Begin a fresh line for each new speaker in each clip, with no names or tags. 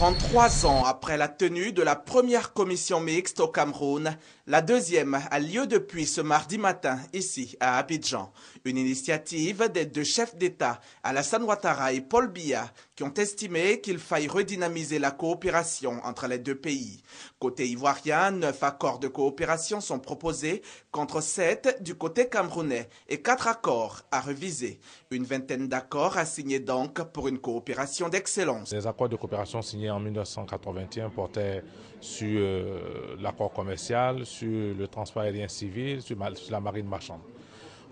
33 ans après la tenue de la première commission mixte au Cameroun, la deuxième a lieu depuis ce mardi matin ici à Abidjan. Une initiative des deux chefs d'État, Alassane Ouattara et Paul Biya, qui ont estimé qu'il faille redynamiser la coopération entre les deux pays. Côté ivoirien, neuf accords de coopération sont proposés contre sept du côté camerounais et quatre accords à reviser. Une vingtaine d'accords à signer donc pour une coopération
d'excellence. Les accords de coopération signés en 1981 portait sur euh, l'accord commercial, sur le transport aérien civil, sur, la marine marchande.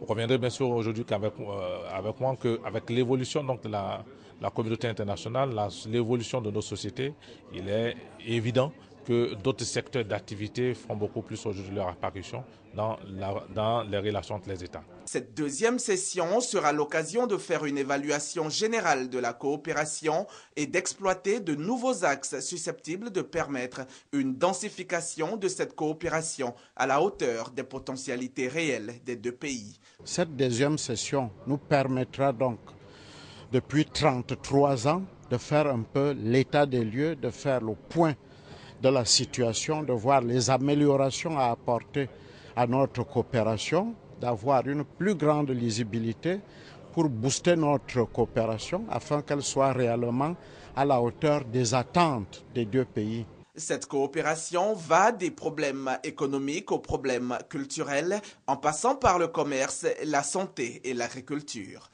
Vous reviendrez bien sûr aujourd'hui qu'avec euh, avec moi qu'avec l'évolution donc de la, la communauté internationale, l'évolution de nos sociétés, il est évident que d'autres secteurs d'activité font beaucoup plus aujourd'hui leur apparition dans, dans les relations entre les États.
Cette deuxième session sera l'occasion de faire une évaluation générale de la coopération et d'exploiter de nouveaux axes susceptibles de permettre une densification de cette coopération à la hauteur des potentialités réelles des deux pays.
Cette deuxième session nous permettra donc, depuis 33 ans, de faire un peu l'état des lieux, de faire le point de la situation, de voir les améliorations à apporter à notre coopération, d'avoir une plus grande lisibilité pour booster notre coopération afin qu'elle soit réellement à la hauteur des attentes des deux pays.
Cette coopération va des problèmes économiques aux problèmes culturels en passant par le commerce, la santé et l'agriculture.